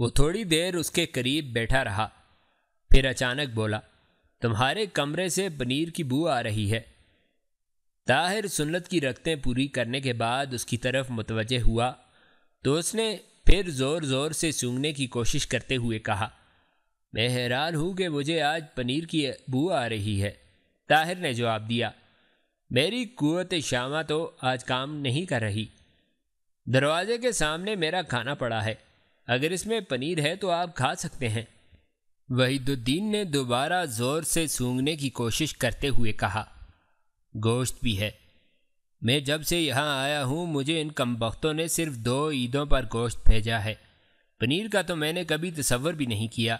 वो थोड़ी देर उसके करीब बैठा रहा फिर अचानक बोला तुम्हारे कमरे से पनीर की बू आ रही है ताहिर सुन्नत की रकतें पूरी करने के बाद उसकी तरफ मुतवजह हुआ तो उसने फिर ज़ोर ज़ोर से सूंघने की कोशिश करते हुए कहा मैं हैरान हूँ कि मुझे आज पनीर की बू आ रही है ताहिर ने जवाब दिया मेरी कुत शामा तो आज काम नहीं कर रही दरवाजे के सामने मेरा खाना पड़ा है अगर इसमें पनीर है तो आप खा सकते हैं वहीदुद्दीन ने दोबारा ज़ोर से सूंघने की कोशिश करते हुए कहा गोश्त भी है मैं जब से यहाँ आया हूँ मुझे इन कमबख्तों ने सिर्फ दो ईदों पर गोश्त भेजा है पनीर का तो मैंने कभी तसवर भी नहीं किया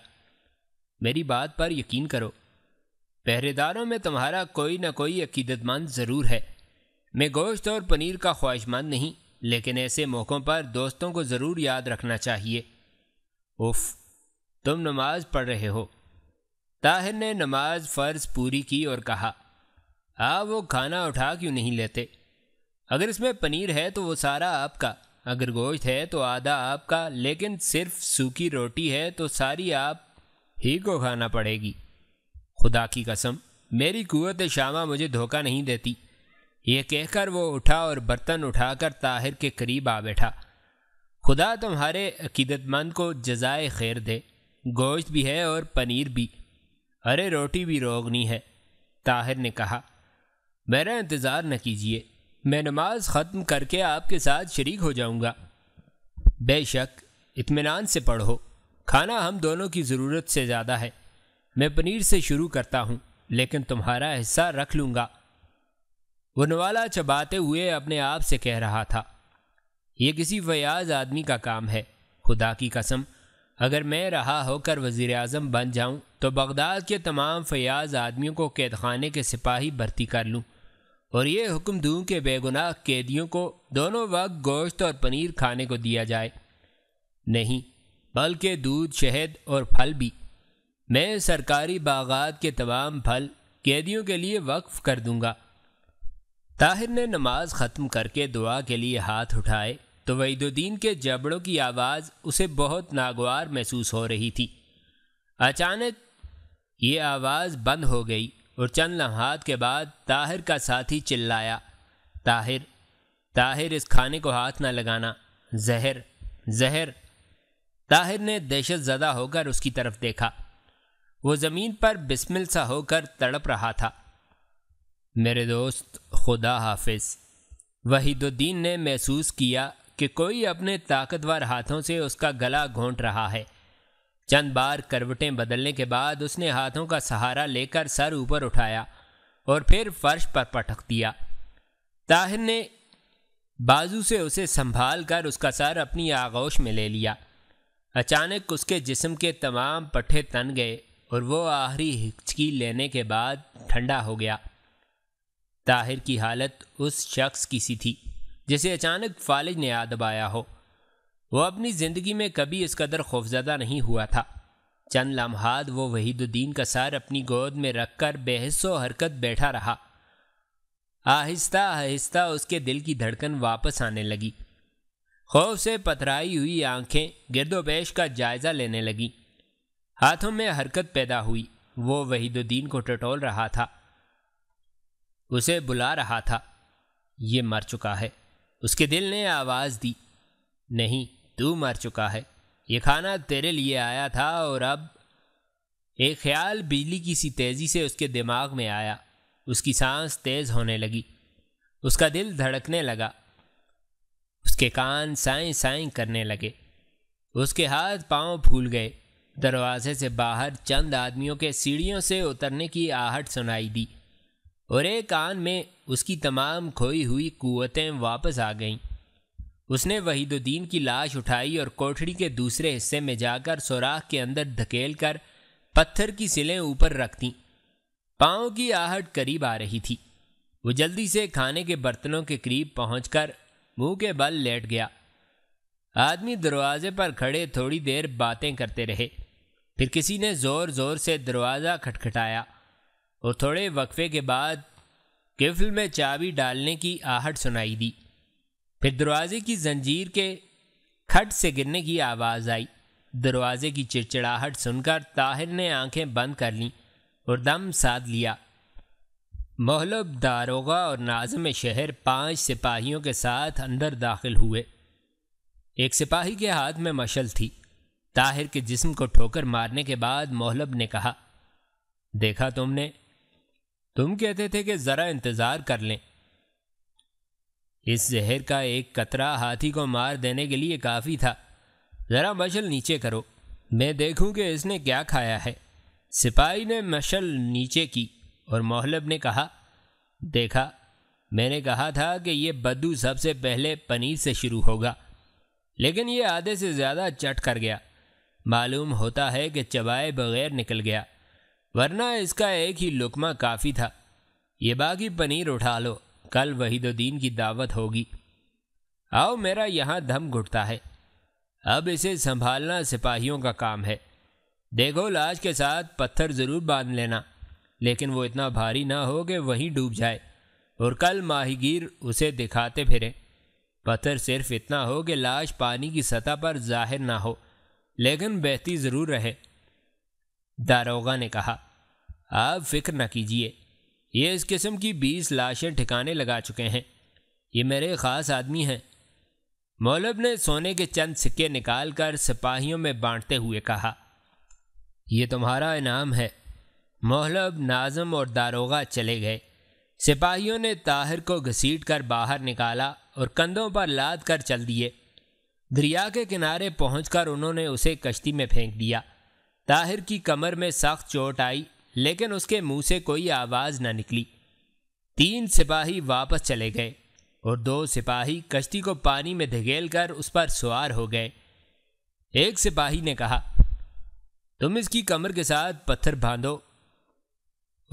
मेरी बात पर यकीन करो पहरेदारों में तुम्हारा कोई ना कोई अकीदतमंद ज़रूर है मैं गोश्त और पनीर का ख्वाहिशमंद नहीं लेकिन ऐसे मौक़ों पर दोस्तों को ज़रूर याद रखना चाहिए उफ तुम नमाज पढ़ रहे हो ताहिर ने नमाज फ़र्ज पूरी की और कहा आप वो खाना उठा क्यों नहीं लेते अगर इसमें पनीर है तो वो सारा आपका अगर गोश्त है तो आधा आपका लेकिन सिर्फ सूखी रोटी है तो सारी आप ही को खाना पड़ेगी खुदा की कसम मेरी कुत शामा मुझे धोखा नहीं देती ये कहकर वो उठा और बर्तन उठाकर ताहिर के करीब आ बैठा खुदा तुम्हारे अकीदतमंद को जजाय खैर दे गोश्त भी है और पनीर भी अरे रोटी भी रोगनी है ताहिर ने कहा मेरा इंतज़ार न कीजिए मैं नमाज ख़त्म करके आपके साथ शरीक हो जाऊंगा बेशक इत्मीनान से पढ़ो खाना हम दोनों की ज़रूरत से ज़्यादा है मैं पनीर से शुरू करता हूँ लेकिन तुम्हारा हिस्सा रख लूँगा नवाला चबाते हुए अपने आप से कह रहा था यह किसी फयाज आदमी का काम है खुदा की कसम अगर मैं रहा होकर वज़ी अजम बन जाऊँ तो बगदाद के तमाम फयाज आदमियों को कैद खाने के सिपाही भर्ती कर लूँ और ये हुक्म दूँ कि बेगुनाह कैदियों को दोनों वक्त गोश्त और पनीर खाने को दिया जाए नहीं बल्कि दूध शहद और फल भी मैं सरकारी बागात के तमाम फल कैदियों के लिए वक्फ़ कर दूँगा ताहिर ने नमाज ख़त्म करके दुआ के लिए हाथ उठाए तो वहीदुद्दीन के जबड़ों की आवाज़ उसे बहुत नागवार महसूस हो रही थी अचानक ये आवाज़ बंद हो गई और चंद लम्हात के बाद ताहिर का साथी चिल्लाया ताहिर ताहिर इस खाने को हाथ ना लगाना जहर जहर ताहिर ने दहशत ज़दा होकर उसकी तरफ देखा वो ज़मीन पर बिस्मिल सा होकर तड़प रहा था मेरे दोस्त खुदा हाफिज वहीदुद्दीन ने महसूस किया कि कोई अपने ताकतवर हाथों से उसका गला घोंट रहा है चंद बार करवटें बदलने के बाद उसने हाथों का सहारा लेकर सर ऊपर उठाया और फिर फर्श पर पटक दिया ताहिर ने बाजू से उसे संभाल कर उसका सर अपनी आगोश में ले लिया अचानक उसके जिस्म के तमाम पट्ठे तन गए और वो आखिरी हिचकी लेने के बाद ठंडा हो गया ताहिर की हालत उस शख्स की सी थी जिसे अचानक फालिज ने याद दबाया हो वह अपनी ज़िंदगी में कभी इस कदर खौफजदा नहीं हुआ था चंद लम्हा वो वहीदुद्दीन का सर अपनी गोद में रखकर बेहसो हरकत बैठा रहा आहिस्ता आहिस्ता उसके दिल की धड़कन वापस आने लगी खौफ से पथराई हुई आंखें गिरदोपेश का जायज़ा लेने लगी हाथों में हरकत पैदा हुई वो वहीदुद्दीन को टटोल रहा था उसे बुला रहा था ये मर चुका है उसके दिल ने आवाज़ दी नहीं तू मर चुका है ये खाना तेरे लिए आया था और अब एक ख्याल बिजली की सी तेज़ी से उसके दिमाग में आया उसकी सांस तेज़ होने लगी उसका दिल धड़कने लगा उसके कान साई साई करने लगे उसके हाथ पांव फूल गए दरवाजे से बाहर चंद आदमियों के सीढ़ियों से उतरने की आहट सुनाई दी और एक कान में उसकी तमाम खोई हुई कुतें वापस आ गईं उसने वहीदुद्दीन की लाश उठाई और कोठरी के दूसरे हिस्से में जाकर सोराख के अंदर धकेल कर पत्थर की सिलें ऊपर रख दीं पाँव की आहट करीब आ रही थी वो जल्दी से खाने के बर्तनों के करीब कर मुंह के बल लेट गया आदमी दरवाजे पर खड़े थोड़ी देर बातें करते रहे फिर किसी ने ज़ोर ज़ोर से दरवाज़ा खटखटाया और थोड़े वक्फे के बाद किफल में चाबी डालने की आहट सुनाई दी फिर दरवाजे की जंजीर के खट से गिरने की आवाज़ आई दरवाजे की चिड़चिड़ाहट सुनकर ताहिर ने आंखें बंद कर लीं और दम साध लिया मोहलब दारोगा और नाजम शहर पांच सिपाहियों के साथ अंदर दाखिल हुए एक सिपाही के हाथ में मशल थी ताहिर के जिस्म को ठोकर मारने के बाद मोहलब ने कहा देखा तुमने तुम कहते थे कि जरा इंतजार कर लें इस जहर का एक कतरा हाथी को मार देने के लिए काफी था जरा मशल नीचे करो मैं देखूं कि इसने क्या खाया है सिपाही ने मशल नीचे की और मोहलब ने कहा देखा मैंने कहा था कि यह बद्दू सबसे पहले पनीर से शुरू होगा लेकिन ये आधे से ज़्यादा चट कर गया मालूम होता है कि चबाए बगैर निकल गया वरना इसका एक ही लुकमा काफ़ी था ये बागी पनीर उठा लो कल वहीदुद्दीन की दावत होगी आओ मेरा यहाँ दम घुटता है अब इसे संभालना सिपाहियों का काम है देखो लाज के साथ पत्थर ज़रूर बांध लेना लेकिन वो इतना भारी ना हो कि वहीं डूब जाए और कल माहिगीर उसे दिखाते फिरें पत्थर सिर्फ इतना हो कि लाश पानी की सतह पर जाहिर ना हो लेकिन बहती ज़रूर रहे दारोगा ने कहा आप फिक्र न कीजिए ये इस किस्म की बीस लाशें ठिकाने लगा चुके हैं ये मेरे ख़ास आदमी हैं मौलब ने सोने के चंद सिक्के निकालकर सिपाहियों में बांटते हुए कहा यह तुम्हारा इनाम है मौलब नाजम और दारोगा चले गए सिपाहियों ने ताहिर को घसीट कर बाहर निकाला और कंधों पर लाद कर चल दिए दरिया के किनारे पहुंचकर उन्होंने उसे कश्ती में फेंक दिया ताहिर की कमर में सख्त चोट आई लेकिन उसके मुंह से कोई आवाज़ न निकली तीन सिपाही वापस चले गए और दो सिपाही कश्ती को पानी में धकेल कर उस पर सवार हो गए एक सिपाही ने कहा तुम इसकी कमर के साथ पत्थर बांधो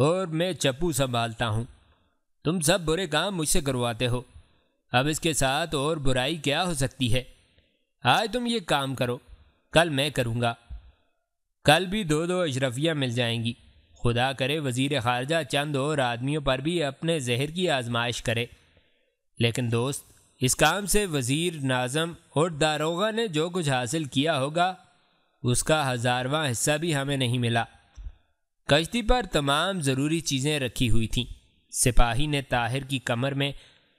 और मैं चप्पू संभालता हूँ तुम सब बुरे काम मुझसे करवाते हो अब इसके साथ और बुराई क्या हो सकती है आज तुम ये काम करो कल मैं करूँगा कल भी दो दो अशरफियाँ मिल जाएंगी खुदा करे वज़ी ख़ारजा चंद और आदमियों पर भी अपने जहर की आजमाइश करे लेकिन दोस्त इस काम से वज़ीर नाजम और दारोगा ने जो कुछ हासिल किया होगा उसका हज़ारवा हिस्सा भी हमें नहीं मिला कश्ती पर तमाम ज़रूरी चीज़ें रखी हुई थीं सिपाही ने ताहिर की कमर में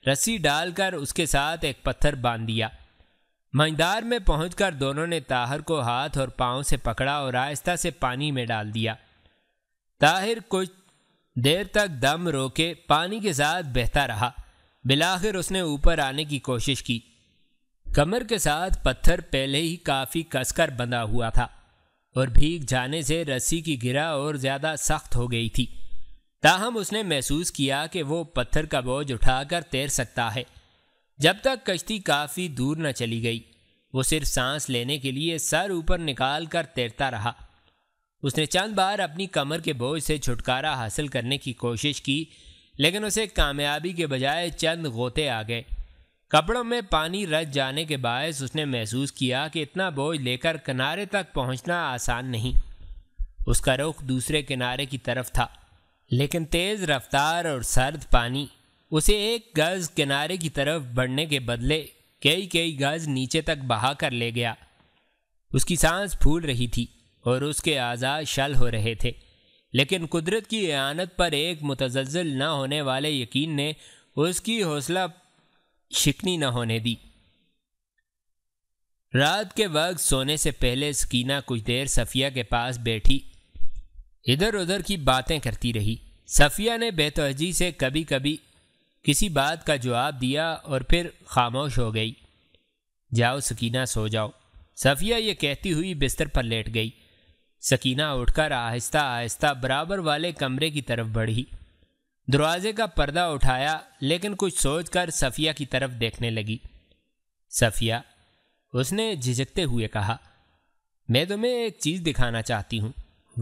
रस्सी डालकर उसके साथ एक पत्थर बांध दिया मझदार में पहुंचकर दोनों ने ताहर को हाथ और पांव से पकड़ा और आहिस्ता से पानी में डाल दिया ताहिर कुछ देर तक दम रोके पानी के साथ बहता रहा बिलाखिर उसने ऊपर आने की कोशिश की कमर के साथ पत्थर पहले ही काफ़ी कसकर बंधा हुआ था और भीग जाने से रस्सी की गिरा और ज़्यादा सख्त हो गई थी ताहम उसने महसूस किया कि वो पत्थर का बोझ उठाकर तैर सकता है जब तक कश्ती काफ़ी दूर न चली गई वो सिर्फ सांस लेने के लिए सर ऊपर निकाल कर तैरता रहा उसने चंद बार अपनी कमर के बोझ से छुटकारा हासिल करने की कोशिश की लेकिन उसे कामयाबी के बजाय चंद गोते आ गए कपड़ों में पानी रच जाने के बायस उसने महसूस किया कि इतना बोझ लेकर किनारे तक पहुंचना आसान नहीं उसका रुख दूसरे किनारे की तरफ था लेकिन तेज़ रफ्तार और सर्द पानी उसे एक गज किनारे की तरफ बढ़ने के बदले कई कई गज नीचे तक बहा कर ले गया उसकी सांस फूल रही थी और उसके आज़ाद शल हो रहे थे लेकिन कुदरत की एनत पर एक मुतजल न होने वाले यकीन ने उसकी हौसला शिकनी न होने दी रात के वक्त सोने से पहले सकीना कुछ देर सफ़िया के पास बैठी इधर उधर की बातें करती रही सफ़िया ने बेतवजी से कभी कभी किसी बात का जवाब दिया और फिर खामोश हो गई जाओ सकीना सो जाओ सफ़िया ये कहती हुई बिस्तर पर लेट गई सकीना उठकर आहिस्ता आहिस्ता बराबर वाले कमरे की तरफ बढ़ी दरवाजे का पर्दा उठाया लेकिन कुछ सोचकर सफ़िया की तरफ देखने लगी सफ़िया उसने झिझकते हुए कहा मैं तुम्हें एक चीज़ दिखाना चाहती हूँ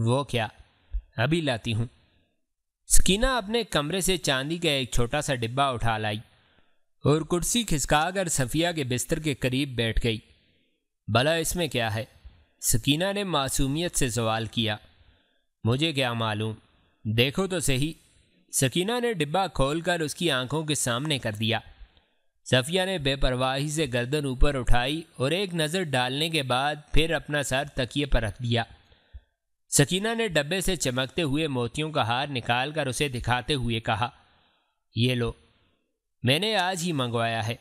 वो क्या अभी लाती हूँ स्कीना अपने कमरे से चांदी का एक छोटा सा डिब्बा उठा लाई और कुर्सी खिसकाकर सफिया के बिस्तर के करीब बैठ गई भला इसमें क्या है सकीना ने मासूमियत से सवाल किया मुझे क्या मालूम देखो तो सही सकीना ने डिब्बा खोलकर उसकी आंखों के सामने कर दिया सफिया ने बेपरवाही से गर्दन ऊपर उठाई और एक नज़र डालने के बाद फिर अपना सर तकिए पर रख दिया सकीना ने डब्बे से चमकते हुए मोतियों का हार निकालकर उसे दिखाते हुए कहा ये लो मैंने आज ही मंगवाया है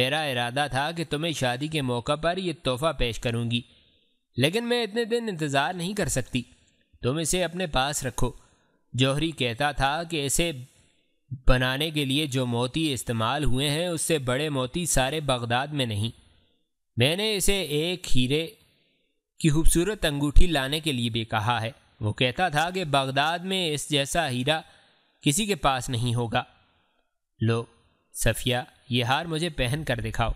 मेरा इरादा था कि तुम्हें शादी के मौका पर यह तोहफा पेश करूंगी लेकिन मैं इतने दिन इंतज़ार नहीं कर सकती तुम इसे अपने पास रखो जौहरी कहता था कि इसे बनाने के लिए जो मोती इस्तेमाल हुए हैं उससे बड़े मोती सारे बगदाद में नहीं मैंने इसे एक हीरे की खूबसूरत अंगूठी लाने के लिए भी कहा है वो कहता था कि बगदाद में इस जैसा हीरा किसी के पास नहीं होगा लो सफ़िया ये हार मुझे पहन कर दिखाओ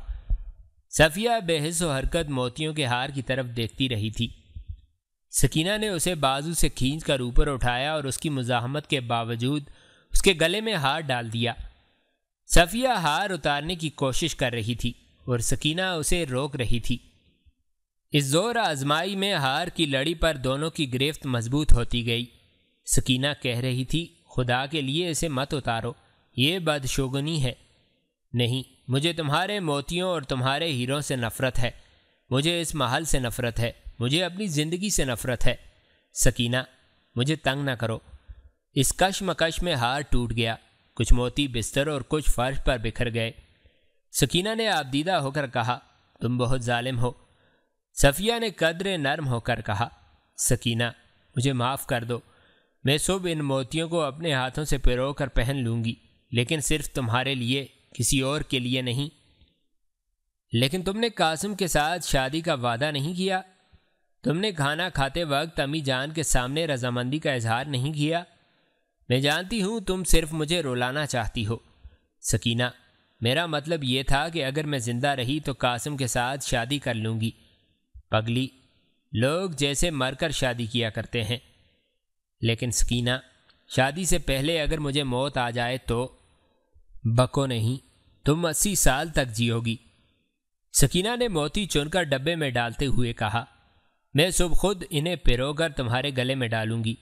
सफ़िया बेहस व हरकत मोतियों के हार की तरफ देखती रही थी सकीना ने उसे बाजू से खींच कर ऊपर उठाया और उसकी मुजाहमत के बावजूद उसके गले में हार डाल दिया सफ़िया हार उतारने की कोशिश कर रही थी और सकीना उसे रोक रही थी इस जोर आजमाई में हार की लड़ी पर दोनों की गिरफ्त मजबूत होती गई सकीना कह रही थी खुदा के लिए इसे मत उतारो ये बदशोगनी है नहीं मुझे तुम्हारे मोतियों और तुम्हारे हीरों से नफ़रत है मुझे इस महल से नफ़रत है मुझे अपनी ज़िंदगी से नफ़रत है सकीना मुझे तंग ना करो इस कशमकश में हार टूट गया कुछ मोती बिस्तर और कुछ फर्श पर बिखर गए सकीना ने आपदीदा होकर कहा तुम बहुत ालिम हो सफ़िया ने कदरे नर्म होकर कहा सकीना मुझे माफ़ कर दो मैं सुबह इन मोतियों को अपने हाथों से पिरो कर पहन लूँगी लेकिन सिर्फ तुम्हारे लिए किसी और के लिए नहीं लेकिन तुमने कासिम के साथ शादी का वादा नहीं किया तुमने खाना खाते वक्त अमी जान के सामने रजामंदी का इजहार नहीं किया मैं जानती हूँ तुम सिर्फ मुझे रुलाना चाहती हो सकीना मेरा मतलब ये था कि अगर मैं ज़िंदा रही तो कासिम के साथ शादी कर लूँगी पगली लोग जैसे मरकर शादी किया करते हैं लेकिन सकीना शादी से पहले अगर मुझे मौत आ जाए तो बको नहीं तुम अस्सी साल तक जियोगी सकीना ने मोती चुनकर डब्बे में डालते हुए कहा मैं सुबह खुद इन्हें पिरोकर तुम्हारे गले में डालूंगी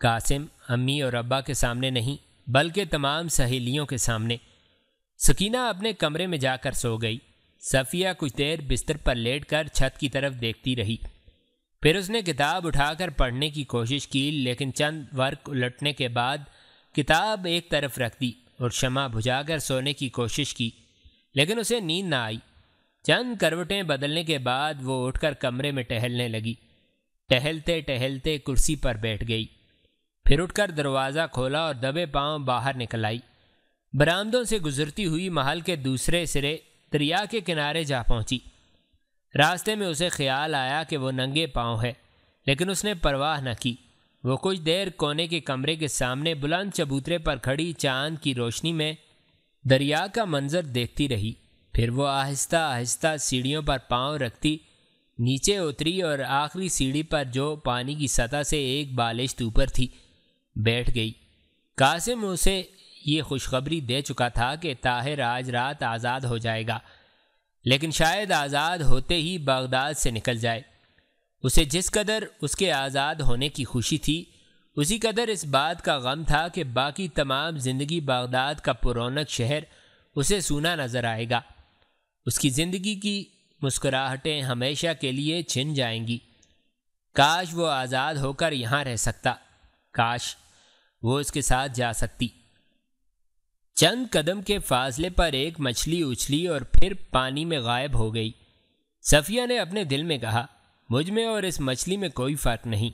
कासिम अम्मी और अब्बा के सामने नहीं बल्कि तमाम सहेलियों के सामने सकीना अपने कमरे में जाकर सो गई सफ़िया कुछ देर बिस्तर पर लेटकर छत की तरफ देखती रही फिर उसने किताब उठाकर पढ़ने की कोशिश की लेकिन चंद वर्क उलटने के बाद किताब एक तरफ रख दी और क्षमा बुझाकर सोने की कोशिश की लेकिन उसे नींद ना आई चंद करवटें बदलने के बाद वो उठकर कमरे में टहलने लगी टहलते टहलते कुर्सी पर बैठ गई फिर उठकर दरवाज़ा खोला और दबे पांव बाहर निकल आई बरामदों से गुजरती हुई महल के दूसरे सिरे दरिया के किनारे जा पहुंची रास्ते में उसे ख्याल आया कि वो नंगे पांव है लेकिन उसने परवाह न की वो कुछ देर कोने के कमरे के सामने बुलंद चबूतरे पर खड़ी चांद की रोशनी में दरिया का मंजर देखती रही फिर वो आहिस्ता आहिस्ता सीढ़ियों पर पांव रखती नीचे उतरी और आखिरी सीढ़ी पर जो पानी की सतह से एक बालिश ऊपर थी बैठ गई कासिम उसे ये खुशखबरी दे चुका था कि ताहिर आज रात आज़ाद हो जाएगा लेकिन शायद आज़ाद होते ही बागदाद से निकल जाए उसे जिस कदर उसके आज़ाद होने की खुशी थी उसी कदर इस बात का गम था कि बाकी तमाम ज़िंदगी बागदाद का पुरानक शहर उसे सूना नज़र आएगा उसकी ज़िंदगी की मुस्कुराहटें हमेशा के लिए छिन जाएंगी काश वो आज़ाद होकर यहाँ रह सकता काश वो इसके साथ जा सकती चंद कदम के फासले पर एक मछली उछली और फिर पानी में गायब हो गई सफिया ने अपने दिल में कहा मुझ में और इस मछली में कोई फ़र्क नहीं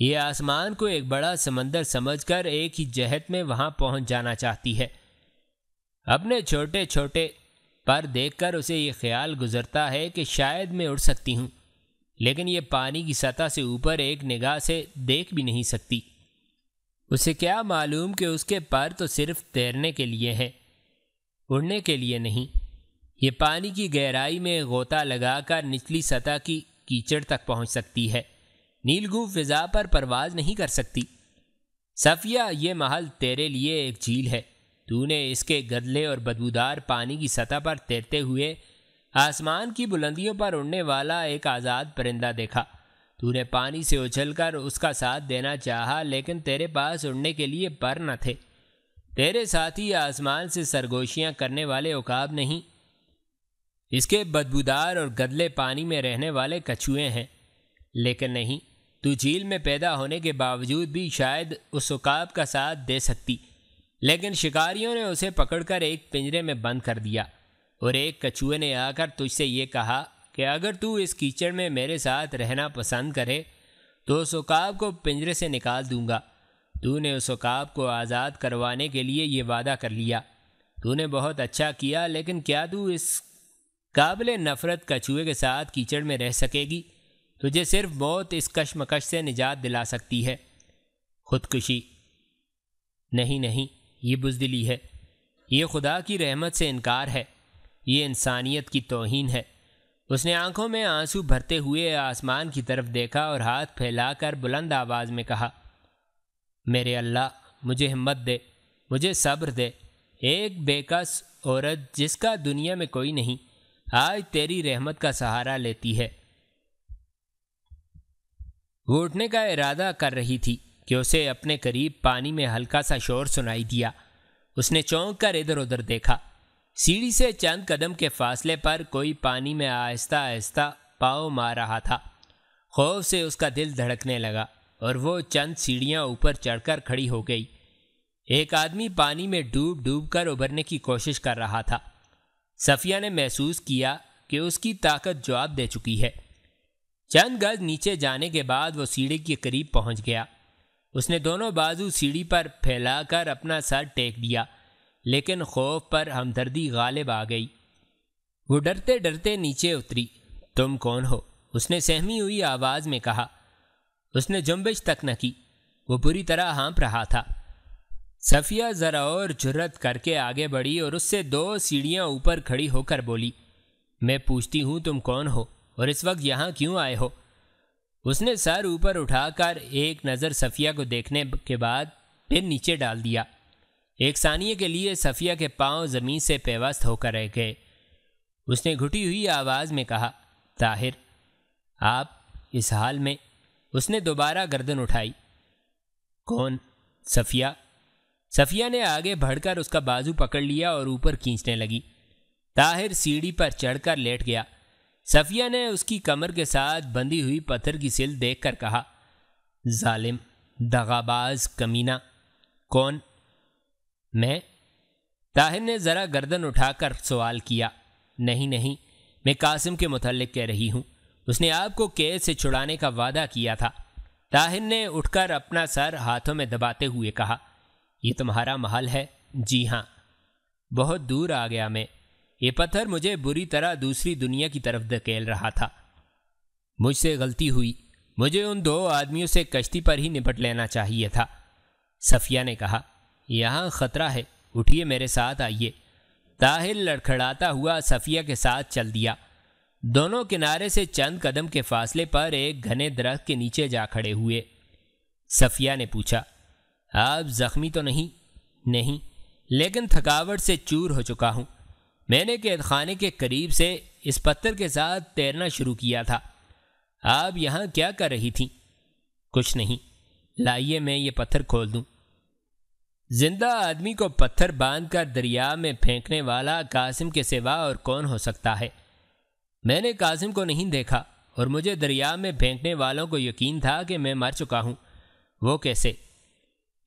ये आसमान को एक बड़ा समंदर समझकर एक ही जहत में वहाँ पहुँच जाना चाहती है अपने छोटे छोटे पर देखकर उसे ये ख्याल गुजरता है कि शायद मैं उड़ सकती हूँ लेकिन ये पानी की सतह से ऊपर एक निगाह से देख भी नहीं सकती उसे क्या मालूम कि उसके पर तो सिर्फ तैरने के लिए हैं उड़ने के लिए नहीं ये पानी की गहराई में गोता लगाकर निचली सतह की कीचड़ तक पहुंच सकती है नीलगू फिजा पर परवाज नहीं कर सकती सफिया ये महल तेरे लिए एक झील है तूने इसके गदले और बदबूदार पानी की सतह पर तैरते हुए आसमान की बुलंदियों पर उड़ने वाला एक आज़ाद परिंदा देखा तूने पानी से उछलकर उसका साथ देना चाहा लेकिन तेरे पास उड़ने के लिए पर न थे तेरे साथ ही आसमान से सरगोशियां करने वाले उकाब नहीं इसके बदबूदार और गदले पानी में रहने वाले कछुए हैं लेकिन नहीं तू झील में पैदा होने के बावजूद भी शायद उस उकाब का साथ दे सकती लेकिन शिकारियों ने उसे पकड़कर एक पिंजरे में बंद कर दिया और एक कछुए ने आकर तुझसे ये कहा कि अगर तू इस कीचड़ में मेरे साथ रहना पसंद करे तो उस उकाब को पिंजरे से निकाल दूंगा तूने उस उकाब को आज़ाद करवाने के लिए ये वादा कर लिया तूने बहुत अच्छा किया लेकिन क्या तू इस काबिल नफ़रत कछुए के साथ कीचड़ में रह सकेगी तुझे सिर्फ मौत इस कशमकश से निजात दिला सकती है खुदकुशी नहीं नहीं ये बुजदिली है ये खुदा की रहमत से इनकार है ये इंसानियत की तोहन है उसने आंखों में आंसू भरते हुए आसमान की तरफ देखा और हाथ फैलाकर बुलंद आवाज़ में कहा मेरे अल्लाह मुझे हिम्मत दे मुझे सब्र दे एक बेकस औरत जिसका दुनिया में कोई नहीं आज तेरी रहमत का सहारा लेती है वो उठने का इरादा कर रही थी कि उसे अपने करीब पानी में हल्का सा शोर सुनाई दिया उसने चौंक कर इधर उधर देखा सीढ़ी से चंद कदम के फासले पर कोई पानी में आहिस्ता आहिस्ता पाव मार रहा था खौफ से उसका दिल धड़कने लगा और वो चंद सीढ़ियाँ ऊपर चढ़कर खड़ी हो गई एक आदमी पानी में डूब डूब कर उभरने की कोशिश कर रहा था सफिया ने महसूस किया कि उसकी ताकत जवाब दे चुकी है चंद गज नीचे जाने के बाद वो सीढ़ी के करीब पहुंच गया उसने दोनों बाजू सीढ़ी पर फैलाकर अपना सर टेक दिया लेकिन खौफ पर हमदर्दी गालिब आ गई वो डरते डरते नीचे उतरी तुम कौन हो उसने सहमी हुई आवाज़ में कहा उसने जुम्बिश तक न की वो बुरी तरह हाँप रहा था सफ़िया ज़रा और जुर्रत करके आगे बढ़ी और उससे दो सीढ़ियाँ ऊपर खड़ी होकर बोली मैं पूछती हूँ तुम कौन हो और इस वक्त यहाँ क्यों आए हो उसने सर ऊपर उठाकर एक नज़र सफ़िया को देखने के बाद फिर नीचे डाल दिया एक सानिए के लिए सफिया के पांव जमीन से पेवस्त होकर रह गए उसने घुटी हुई आवाज़ में कहा ताहिर आप इस हाल में उसने दोबारा गर्दन उठाई कौन सफिया सफिया ने आगे बढ़कर उसका बाजू पकड़ लिया और ऊपर खींचने लगी ताहिर सीढ़ी पर चढ़कर लेट गया सफिया ने उसकी कमर के साथ बंधी हुई पत्थर की सिल देखकर कहा जालिम दगाबाज कमीना कौन मैं ताहिर ने ज़रा गर्दन उठाकर सवाल किया नहीं नहीं मैं कासिम के मुतलक कह रही हूँ उसने आपको कैद से छुड़ाने का वादा किया था ताहिर ने उठकर अपना सर हाथों में दबाते हुए कहा ये तुम्हारा महल है जी हाँ बहुत दूर आ गया मैं ये पत्थर मुझे बुरी तरह दूसरी दुनिया की तरफ धकेल रहा था मुझसे गलती हुई मुझे उन दो आदमियों से कश्ती पर ही निपट लेना चाहिए था सफिया ने कहा यहाँ खतरा है उठिए मेरे साथ आइए ताहिर लड़खड़ाता हुआ सफ़िया के साथ चल दिया दोनों किनारे से चंद कदम के फासले पर एक घने दरख्त के नीचे जा खड़े हुए सफ़िया ने पूछा आप जख्मी तो नहीं नहीं लेकिन थकावट से चूर हो चुका हूँ मैंने कैद खाने के करीब से इस पत्थर के साथ तैरना शुरू किया था आप यहाँ क्या कर रही थी कुछ नहीं लाइए मैं ये पत्थर खोल दूँ जिंदा आदमी को पत्थर बांधकर दरिया में फेंकने वाला कासिम के सिवा और कौन हो सकता है मैंने कासिम को नहीं देखा और मुझे दरिया में फेंकने वालों को यकीन था कि मैं मर चुका हूँ वो कैसे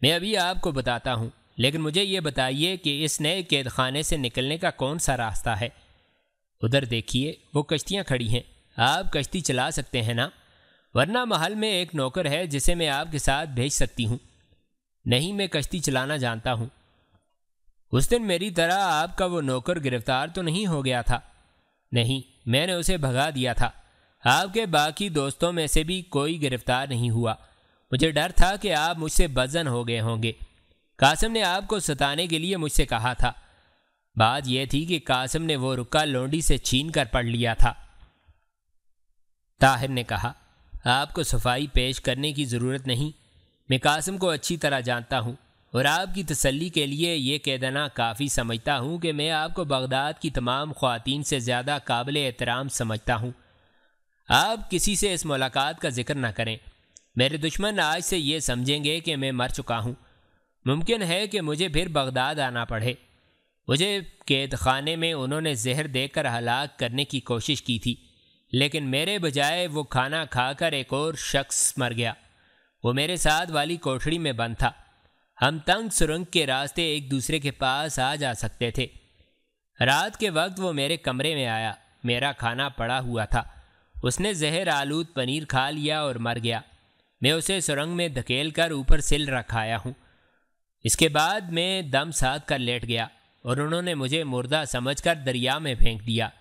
मैं अभी आपको बताता हूँ लेकिन मुझे ये बताइए कि इस नए कैद खाने से निकलने का कौन सा रास्ता है उधर देखिए वो कश्तियाँ खड़ी हैं आप कश्ती चला सकते हैं ना वरना महल में एक नौकर है जिसे मैं आपके साथ भेज सकती हूँ नहीं मैं कश्ती चलाना जानता हूँ उस दिन मेरी तरह आपका वो नौकर गिरफ्तार तो नहीं हो गया था नहीं मैंने उसे भगा दिया था आपके बाकी दोस्तों में से भी कोई गिरफ्तार नहीं हुआ मुझे डर था कि आप मुझसे वजन हो गए होंगे कासम ने आपको सताने के लिए मुझसे कहा था बात यह थी कि कासम ने वो रुका लोंडी से छीन कर पढ़ लिया था ताहिर ने कहा आपको सफाई पेश करने की ज़रूरत नहीं मैं कासिम को अच्छी तरह जानता हूँ और आपकी तसल्ली के लिए ये कह देना काफ़ी समझता हूँ कि मैं आपको बगदाद की तमाम खातन से ज़्यादा काबिल एहतराम समझता हूँ आप किसी से इस मुलाकात का जिक्र ना करें मेरे दुश्मन आज से ये समझेंगे कि मैं मर चुका हूँ मुमकिन है कि मुझे फिर बगदाद आना पड़े मुझे कैद खाने में उन्होंने जहर देकर हलाक करने की कोशिश की थी लेकिन मेरे बजाय वो खाना खाकर एक और शख्स मर गया वो मेरे साथ वाली कोठड़ी में बंद था हम तंग सुरंग के रास्ते एक दूसरे के पास आ जा सकते थे रात के वक्त वो मेरे कमरे में आया मेरा खाना पड़ा हुआ था उसने जहर आलूद पनीर खा लिया और मर गया मैं उसे सुरंग में धकेल कर ऊपर सिल रखाया हूँ इसके बाद मैं दम साध कर लेट गया और उन्होंने मुझे मुर्दा समझकर दरिया में फेंक दिया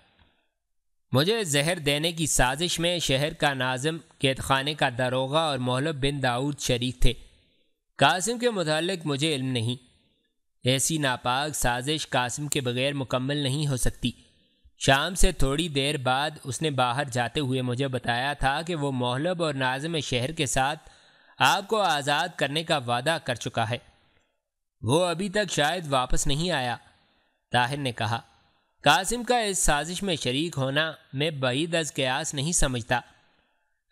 मुझे जहर देने की साजिश में शहर का नाजम कैदखाने का दरोगा और मोहलब बिन दाऊद शरीक थे कासिम के मतलब मुझे इल्म नहीं ऐसी नापाक साजिश कासिम के बगैर मुकम्मल नहीं हो सकती शाम से थोड़ी देर बाद उसने बाहर जाते हुए मुझे बताया था कि वो मोहलब और नाजम शहर के साथ आपको आज़ाद करने का वादा कर चुका है वो अभी तक शायद वापस नहीं आया ताहिर ने कहा कासिम का इस साजिश में शरीक होना मैं बईद अज कयास नहीं समझता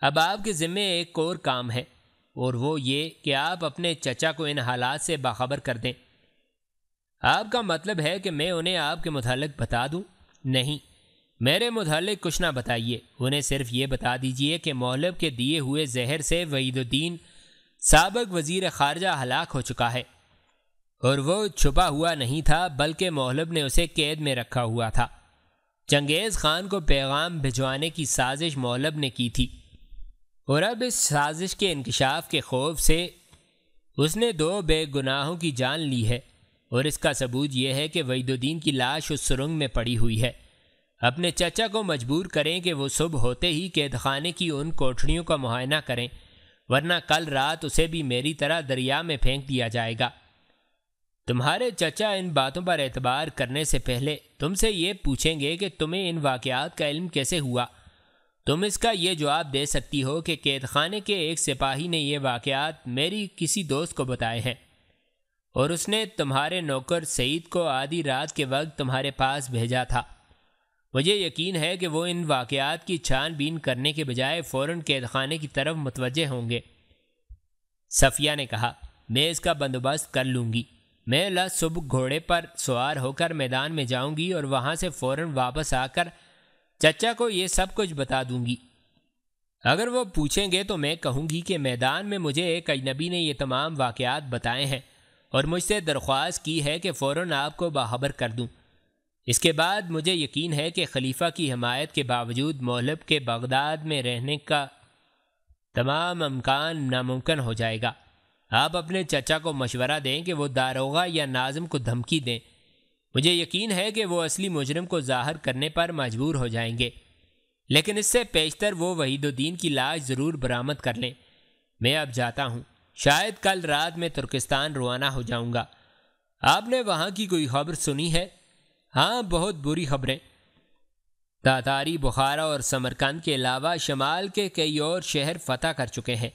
अब आपके ज़िम्मे एक और काम है और वो ये कि आप अपने चचा को इन हालात से बाखबर कर दें आपका मतलब है कि मैं उन्हें आपके मुतलक बता दूं? नहीं मेरे मुतलक कुछ ना बताइए उन्हें सिर्फ ये बता दीजिए कि मौलब के दिए हुए जहर से वहीदुद्दीन सबक वज़ी ख़ारजा हलाक हो चुका है और वो छुपा हुआ नहीं था बल्कि मोहलब ने उसे कैद में रखा हुआ था चंगेज़ खान को पैगाम भिजवाने की साजिश मोहलब ने की थी और अब इस साजिश के इंकशाफ के खौफ से उसने दो बेगुनाहों की जान ली है और इसका सबूत यह है कि वहीदुद्दीन की लाश उस सुरंग में पड़ी हुई है अपने चचा को मजबूर करें कि वो सुबह होते ही कैद खाने की उन कोठड़ियों का मुआयना करें वरना कल रात उसे भी मेरी तरह दरिया में फेंक दिया जाएगा तुम्हारे चचा इन बातों पर एतबार करने से पहले तुमसे ये पूछेंगे कि तुम्हें इन वाक़ात का इल्म कैसे हुआ तुम इसका ये जवाब दे सकती हो कि कैद खाने के एक सिपाही ने ये वाक़ात मेरी किसी दोस्त को बताए हैं और उसने तुम्हारे नौकर सईद को आधी रात के वक्त तुम्हारे पास भेजा था मुझे यकीन है कि वो इन वाक़ात की छानबीन करने के बजाय फ़ौर कैद खाने की तरफ मुतवजह होंगे सफ़िया ने कहा मैं इसका बंदोबस्त कर लूँगी मैं ला सुबह घोड़े पर सवार होकर मैदान में जाऊंगी और वहां से फौरन वापस आकर चचा को ये सब कुछ बता दूंगी अगर वो पूछेंगे तो मैं कहूंगी कि मैदान में मुझे एक अजनबी ने ये तमाम वाक़ात बताए हैं और मुझसे दरख्वास्त की है कि फ़ौर आपको बाहबर कर दूँ इसके बाद मुझे यकीन है कि खलीफा की हमायत के बावजूद मौलब के बगदाद में रहने का तमाम अमकान नामुमकिन हो जाएगा आप अपने चचा को मशवरा दें कि वो दारोगा या नाजम को धमकी दें मुझे यकीन है कि वो असली मुजरम को जाहर करने पर मजबूर हो जाएंगे लेकिन इससे पेशतर वो वहीदुद्दीन की लाश ज़रूर बरामद कर लें मैं अब जाता हूँ शायद कल रात में तुर्किस्तान रवाना हो जाऊँगा आपने वहाँ की कोई खबर सुनी है हाँ बहुत बुरी खबरें तातारी बुखारा और समरकंद के अलावा शमाल के कई और शहर फतह कर चुके हैं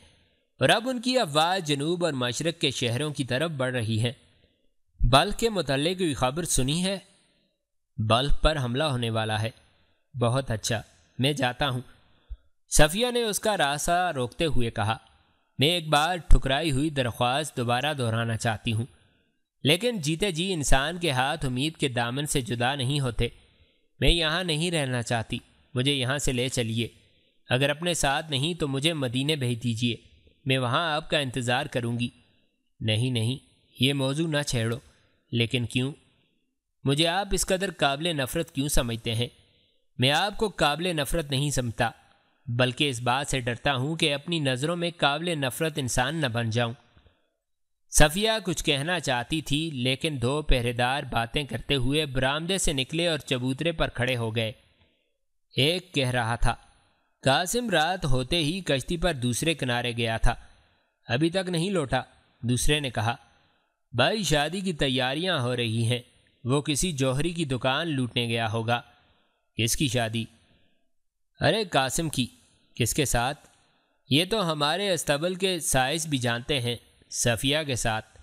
और अब उनकी आवाज़ जनूब और मशरक़ के शहरों की तरफ बढ़ रही है बल्ख के मतलब की खबर सुनी है बल्ख पर हमला होने वाला है बहुत अच्छा मैं जाता हूँ सफ़िया ने उसका रास्ता रोकते हुए कहा मैं एक बार ठुकराई हुई दरख्वास्त दोबारा दोहराना चाहती हूँ लेकिन जीते जी इंसान के हाथ उम्मीद के दामन से जुदा नहीं होते मैं यहाँ नहीं रहना चाहती मुझे यहाँ से ले चलिए अगर अपने साथ नहीं तो मुझे मदीने भेज दीजिए मैं वहाँ आपका इंतज़ार करूँगी नहीं नहीं ये मौजू ना छेड़ो लेकिन क्यों मुझे आप इस कदर काबिल नफ़रत क्यों समझते हैं मैं आपको काबिल नफ़रत नहीं समझता बल्कि इस बात से डरता हूँ कि अपनी नज़रों में काबिल नफ़रत इंसान न बन जाऊँ सफ़िया कुछ कहना चाहती थी लेकिन दो पहरेदार बातें करते हुए बरामदे से निकले और चबूतरे पर खड़े हो गए एक कह रहा था कासिम रात होते ही कश्ती पर दूसरे किनारे गया था अभी तक नहीं लौटा दूसरे ने कहा भाई शादी की तैयारियां हो रही हैं वो किसी जौहरी की दुकान लूटने गया होगा किसकी शादी अरे कासिम की किसके साथ ये तो हमारे अस्तबल के साइस भी जानते हैं सफ़िया के साथ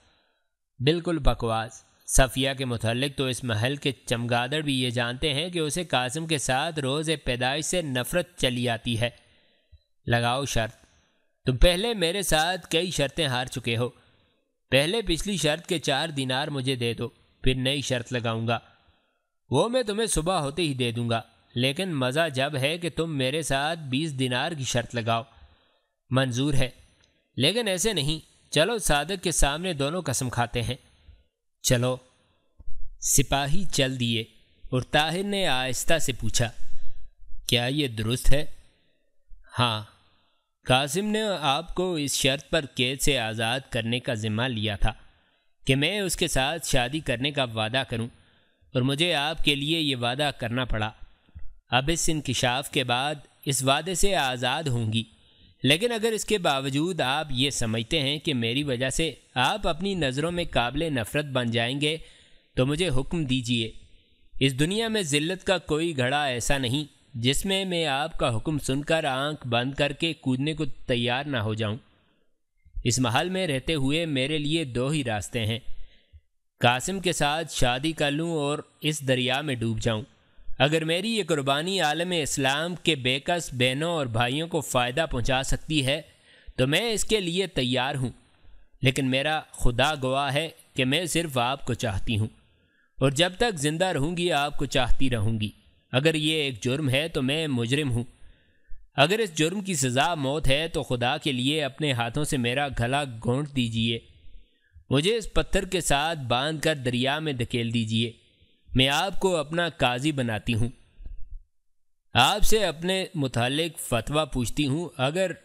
बिल्कुल बकवास सफ़िया के मतलब तो इस महल के चमगादड़ भी ये जानते हैं कि उसे कासिम के साथ रोज़ पैदाइश से नफ़रत चली आती है लगाओ शर्त तुम पहले मेरे साथ कई शर्तें हार चुके हो पहले पिछली शर्त के चार दिनार मुझे दे दो फिर नई शर्त लगाऊंगा वो मैं तुम्हें सुबह होते ही दे दूंगा लेकिन मज़ा जब है कि तुम मेरे साथ बीस दिनार की शर्त लगाओ मंजूर है लेकिन ऐसे नहीं चलो सादक के सामने दोनों कसम खाते हैं चलो सिपाही चल दिए और ताहिर ने आहिस्ता से पूछा क्या ये दुरुस्त है हाँ कासिम ने आपको इस शर्त पर कैद से आज़ाद करने का ज़िम्मा लिया था कि मैं उसके साथ शादी करने का वादा करूं और मुझे आपके लिए ये वादा करना पड़ा अब इस इनकशाफ के बाद इस वादे से आज़ाद होंगी लेकिन अगर इसके बावजूद आप ये समझते हैं कि मेरी वजह से आप अपनी नज़रों में काबिल नफ़रत बन जाएंगे तो मुझे हुक्म दीजिए इस दुनिया में ज़िल्लत का कोई घड़ा ऐसा नहीं जिसमें मैं आपका हुक्म सुनकर आंख बंद करके कूदने को तैयार ना हो जाऊं। इस महल में रहते हुए मेरे लिए दो ही रास्ते हैं कासिम के साथ शादी कर लूं और इस दरिया में डूब जाऊं। अगर मेरी ये कुर्बानी आलम इस्लाम के बेकस बहनों और भाइयों को फ़ायदा पहुंचा सकती है तो मैं इसके लिए तैयार हूँ लेकिन मेरा खुदा गवाह है कि मैं सिर्फ़ आपको चाहती हूँ और जब तक ज़िंदा रहूँगी आपको चाहती रहूँगी अगर ये एक जुर्म है तो मैं मुजरम हूँ अगर इस जुर्म की सज़ा मौत है तो खुदा के लिए अपने हाथों से मेरा गला घोंट दीजिए मुझे इस पत्थर के साथ बांध कर दरिया में धकेल दीजिए मैं आपको अपना काजी बनाती हूँ आपसे अपने मुतलक फतवा पूछती हूँ अगर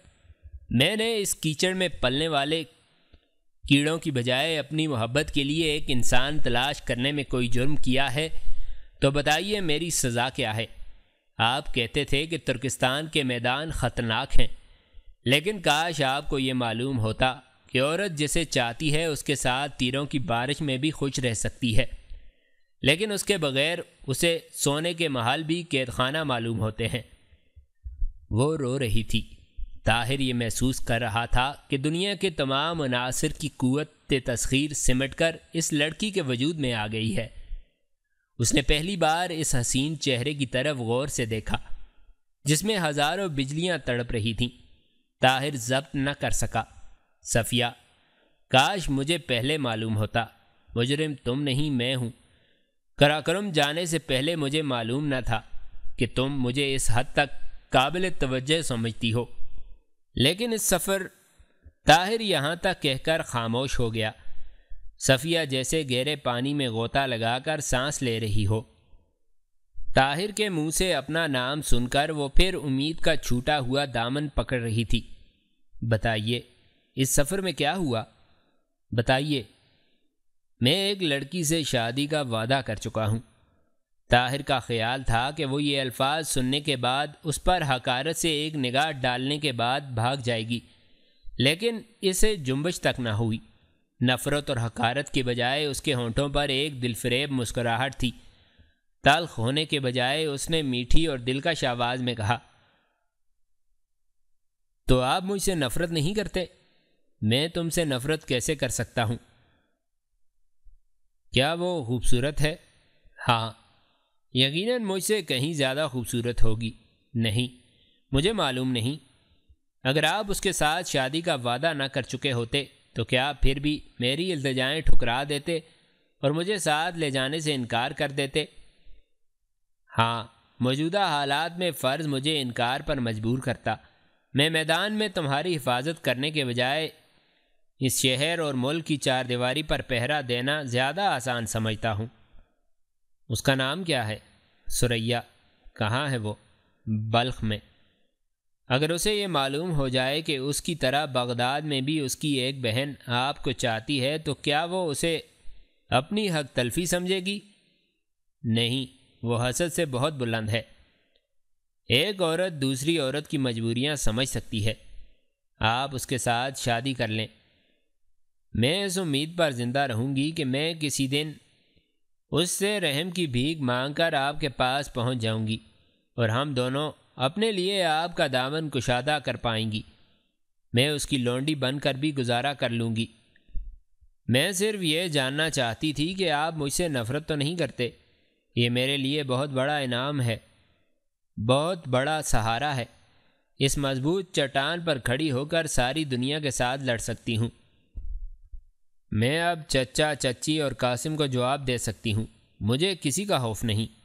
मैंने इस कीचड़ में पलने वाले कीड़ों की बजाय अपनी मोहब्बत के लिए एक इंसान तलाश करने में कोई जुर्म किया है तो बताइए मेरी सज़ा क्या है आप कहते थे कि तुर्किस्तान के मैदान ख़तरनाक हैं लेकिन काश आपको ये मालूम होता कि औरत जिसे चाहती है उसके साथ तीरों की बारिश में भी खुश रह सकती है लेकिन उसके बगैर उसे सोने के महल भी कैद खाना मालूम होते हैं वो रो रही थी ताहिर ये महसूस कर रहा था कि दुनिया के तमाम अनासर की क़ुत तस्खीर सिमट कर इस लड़की के वजूद में आ गई है उसने पहली बार इस हसीन चेहरे की तरफ गौर से देखा जिसमें हज़ारों बिजलियां तड़प रही थीं ताहिर जब्त न कर सका सफ़िया काश मुझे पहले मालूम होता मुजरिम तुम नहीं मैं हूँ कराक्रम जाने से पहले मुझे मालूम न था कि तुम मुझे इस हद तक काबिल तवज्जह समझती हो लेकिन इस सफ़र ताहिर यहाँ तक कहकर खामोश हो गया सफ़िया जैसे गहरे पानी में गोता लगाकर सांस ले रही हो ताहिर के मुंह से अपना नाम सुनकर वो फिर उम्मीद का छूटा हुआ दामन पकड़ रही थी बताइए इस सफ़र में क्या हुआ बताइए मैं एक लड़की से शादी का वादा कर चुका हूँ ताहिर का ख्याल था कि वो ये अल्फाज सुनने के बाद उस पर हकारत से एक निगाह डालने के बाद भाग जाएगी लेकिन इसे जुम्बश तक ना हुई नफ़रत और हकारत के बजाय उसके होंठों पर एक दिलफरेब मुस्कुराहट थी तलख होने के बजाय उसने मीठी और दिलकश आवाज़ में कहा तो आप मुझसे नफ़रत नहीं करते मैं तुमसे नफ़रत कैसे कर सकता हूँ क्या वो खूबसूरत है हाँ यकीनन मुझसे कहीं ज़्यादा खूबसूरत होगी नहीं मुझे मालूम नहीं अगर आप उसके साथ शादी का वादा ना कर चुके होते तो क्या आप फिर भी मेरी इल्तजाएँ ठुकरा देते और मुझे साथ ले जाने से इनकार कर देते हाँ मौजूदा हालात में फ़र्ज़ मुझे इनकार पर मजबूर करता मैं मैदान में तुम्हारी हिफाजत करने के बजाय इस शहर और मुल्क की चार दीवारी पर पहरा देना ज़्यादा आसान समझता हूँ उसका नाम क्या है सुरैया कहाँ है वो बल्ख में अगर उसे ये मालूम हो जाए कि उसकी तरह बगदाद में भी उसकी एक बहन आपको चाहती है तो क्या वो उसे अपनी हक तलफी समझेगी नहीं वो हसद से बहुत बुलंद है एक औरत दूसरी औरत की मजबूरियां समझ सकती है आप उसके साथ शादी कर लें मैं इस उम्मीद पर जिंदा रहूंगी कि मैं किसी दिन उससे रहम की भीख मांगकर आपके पास पहुंच जाऊंगी और हम दोनों अपने लिए आपका दामन कुशादा कर पाएंगी मैं उसकी लौंडी बनकर भी गुजारा कर लूँगी मैं सिर्फ ये जानना चाहती थी कि आप मुझसे नफ़रत तो नहीं करते ये मेरे लिए बहुत बड़ा इनाम है बहुत बड़ा सहारा है इस मजबूत चट्टान पर खड़ी होकर सारी दुनिया के साथ लड़ सकती हूँ मैं अब चचा चची और कासिम को जवाब दे सकती हूँ मुझे किसी का खौफ नहीं